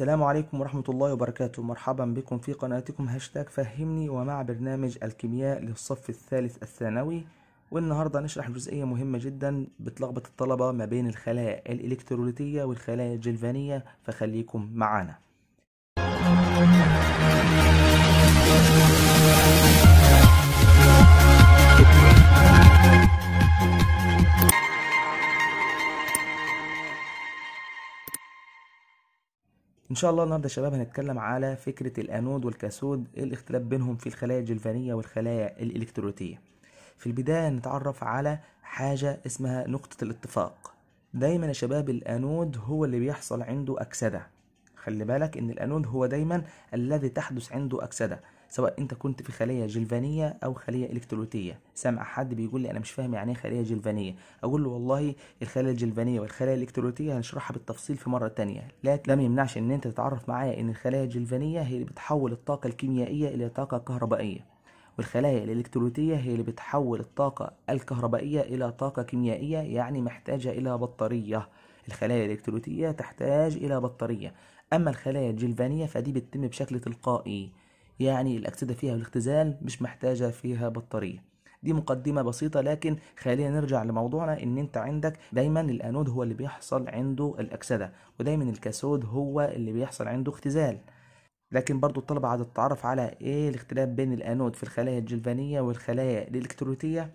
السلام عليكم ورحمة الله وبركاته مرحبا بكم في قناتكم هاشتاج فهمني ومع برنامج الكيمياء للصف الثالث الثانوي والنهاردة هنشرح جزئية مهمة جدا بتلخبط الطلبة ما بين الخلايا الإلكتروليتية والخلايا الجلفانية فخليكم معانا ان شاء الله النهارده يا شباب هنتكلم على فكره الانود والكاثود ايه الاختلاف بينهم في الخلايا الجلفانيه والخلايا الالكتروتيه في البدايه نتعرف على حاجه اسمها نقطه الاتفاق دايما يا شباب الانود هو اللي بيحصل عنده اكسده خلي بالك ان الانود هو دايما الذي تحدث عنده اكسده سواء انت كنت في خليه جلفانيه او خليه الكتروتيه سامع حد بيقول لي انا مش فاهم يعني ايه خليه جلفانيه اقول له والله الخليه الجلفانيه والخلايا الالكتروتيه هنشرحها بالتفصيل في مره تانية لا لم يمنعش ان انت تتعرف معايا ان الخلايا الجلفانيه هي اللي بتحول الطاقه الكيميائيه الى طاقه كهربائيه والخلايا الإلكتروتية هي اللي بتحول الطاقة الكهربائية إلى طاقة كيميائية يعني محتاجة إلى بطارية الخلايا الإلكتروتية تحتاج إلى بطارية أما الخلايا الجلفانية فدي بتتم بشكل تلقائي يعني الأكسدة فيها والاختزال مش محتاجة فيها بطارية دي مقدمه بسيطه لكن خلينا نرجع لموضوعنا ان انت عندك دايما الانود هو اللي بيحصل عنده الاكسده ودايما الكاثود هو اللي بيحصل عنده اختزال لكن برضو الطلبة عايزة تتعرف على ايه الاختلاف بين الانود في الخلايا الجلفانية والخلايا الالكتروتية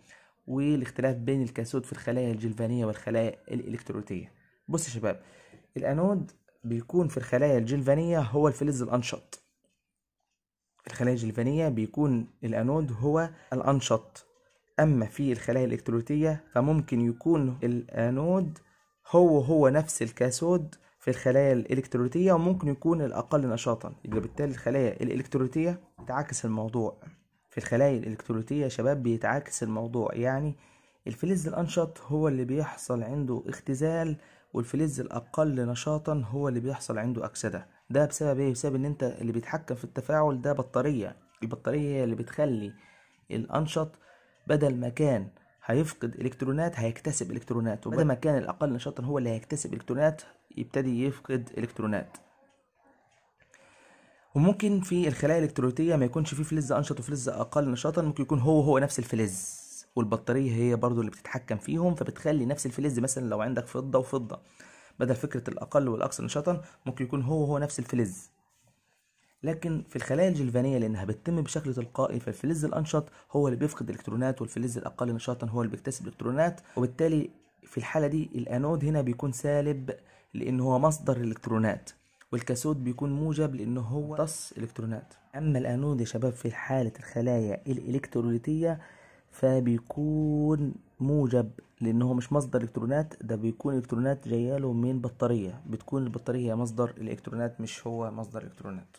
والاختلاف بين الكاسود في الخلايا الجلفانية والخلايا الالكتروتية بص يا شباب الانود بيكون في الخلايا الجلفانية هو الفلز الانشط في الخلايا الجلفانية بيكون الأنود هو الأنشط أما في الخلايا الإلكتروليتية فممكن يكون الأنود هو هو نفس الكاثود في الخلايا الإلكتروليتية وممكن يكون الأقل نشاطا يبقى بالتالي الخلايا الإلكتروليتية تعاكس الموضوع في الخلايا الإلكتروليتية شباب بيتعاكس الموضوع يعني الفلز الأنشط هو اللي بيحصل عنده اختزال والفلز الأقل نشاطا هو اللي بيحصل عنده أكسدة ده بسبب ايه بسبب ان انت اللي بيتحكم في التفاعل ده بطاريه البطاريه هي اللي بتخلي الانشط بدل ما كان هيفقد الكترونات هيكتسب الكترونات وبدل ما كان الاقل نشاطا هو اللي هيكتسب الكترونات يبتدي يفقد الكترونات وممكن في الخلايا الالكترونيه ما يكونش فيه فلز انشط وفلز اقل نشاطا ممكن يكون هو هو نفس الفلز والبطاريه هي برضو اللي بتتحكم فيهم فبتخلي نفس الفلز مثلا لو عندك فضه وفضه بدل فكرة الأقل والأكثر نشاطا ممكن يكون هو هو نفس الفلز لكن في الخلايا الجلفانية لأنها بتتم بشكل تلقائي فالفلز الأنشط هو اللي بيفقد الإلكترونات والفلز الأقل نشاطا هو اللي بيكتسب إلكترونات وبالتالي في الحالة دي الأنود هنا بيكون سالب لأن هو مصدر الإلكترونات والكاثود بيكون موجب لأن هو امتص إلكترونات أما الأنود يا شباب في حالة الخلايا الإلكتروليتية فبيكون موجب لان هو مش مصدر الكترونات ده بيكون الكترونات جايه له من بطاريه بتكون البطاريه هي مصدر الالكترونات مش هو مصدر الالكترونات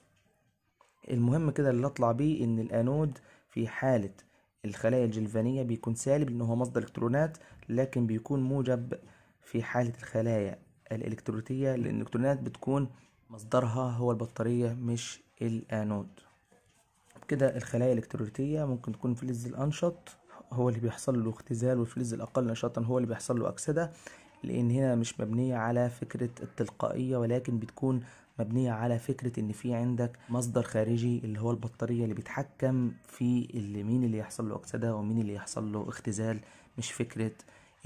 المهم كده اللي اطلع بيه ان الانود في حاله الخلايا الجلفانيه بيكون سالب لان هو مصدر الكترونات لكن بيكون موجب في حاله الخلايا الالكتروتيه لان الالكترونات بتكون مصدرها هو البطاريه مش الانود كده الخلايا الالكتروتيه ممكن تكون فلز الانشط هو اللي بيحصل له اختزال والفلز الأقل نشاطا هو اللي بيحصل له أكسدة لأن هنا مش مبنية على فكرة التلقائية ولكن بتكون مبنية على فكرة إن في عندك مصدر خارجي اللي هو البطارية اللي بيتحكم في اللي مين اللي يحصل له أكسدة ومين اللي يحصل له اختزال مش فكرة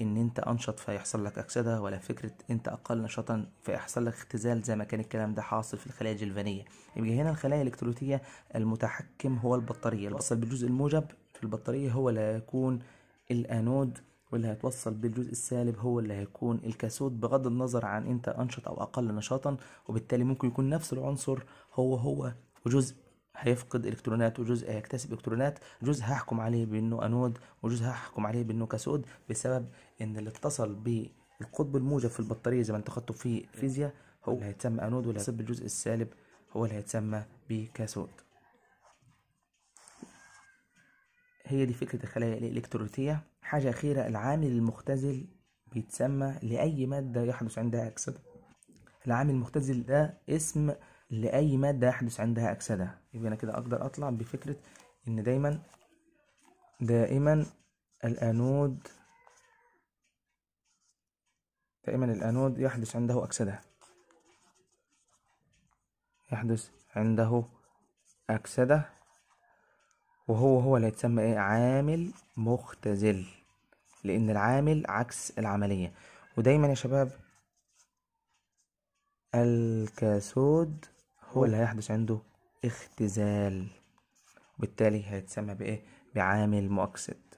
ان انت انشط فيحصل لك اكسده ولا فكره انت اقل نشاطا فيحصل لك اختزال زي ما كان الكلام ده حاصل في الخلايا الجلفانيه يبقى هنا الخلايا الالكتروليتيه المتحكم هو البطاريه اللي البطل بالجزء الموجب في البطاريه هو اللي هيكون الانود واللي هيتوصل بالجزء السالب هو اللي هيكون الكاثود بغض النظر عن انت انشط او اقل نشاطا وبالتالي ممكن يكون نفس العنصر هو هو وجزء هيفقد الكترونات وجزء هيكتسب الكترونات جزء هحكم عليه بانه انود وجزء هحكم عليه بانه كاثود بسبب ان اللي اتصل بالقطب الموجب في البطاريه زي ما انت خدته في فيزياء هو اللي هيتسمى انود واللي هيتصل بالجزء السالب هو اللي هيتسمى بكاثود هي دي فكره الخلايا الالكترونيه حاجه اخيره العامل المختزل بيتسمى لاي ماده يحدث عندها اكسده العامل المختزل ده اسم لأي مادة يحدث عندها أكسدة يبقى أنا كده أقدر أطلع بفكرة إن دايما دائما الأنود دائما الأنود يحدث عنده أكسدة يحدث عنده أكسدة وهو هو اللي هيتسمى إيه عامل مختزل لأن العامل عكس العملية ودايما يا شباب الكاسود هو اللي هيحدث عنده اختزال وبالتالي هيتسمى بايه بعامل مؤكسد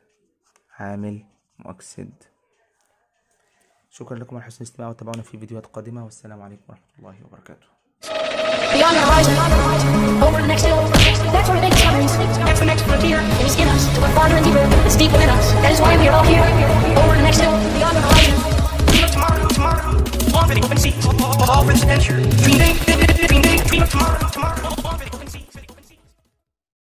عامل مؤكسد شكرا لكم على حسن الاستماع وتابعونا في فيديوهات قادمة والسلام عليكم ورحمة الله وبركاته tomorrow, tomorrow,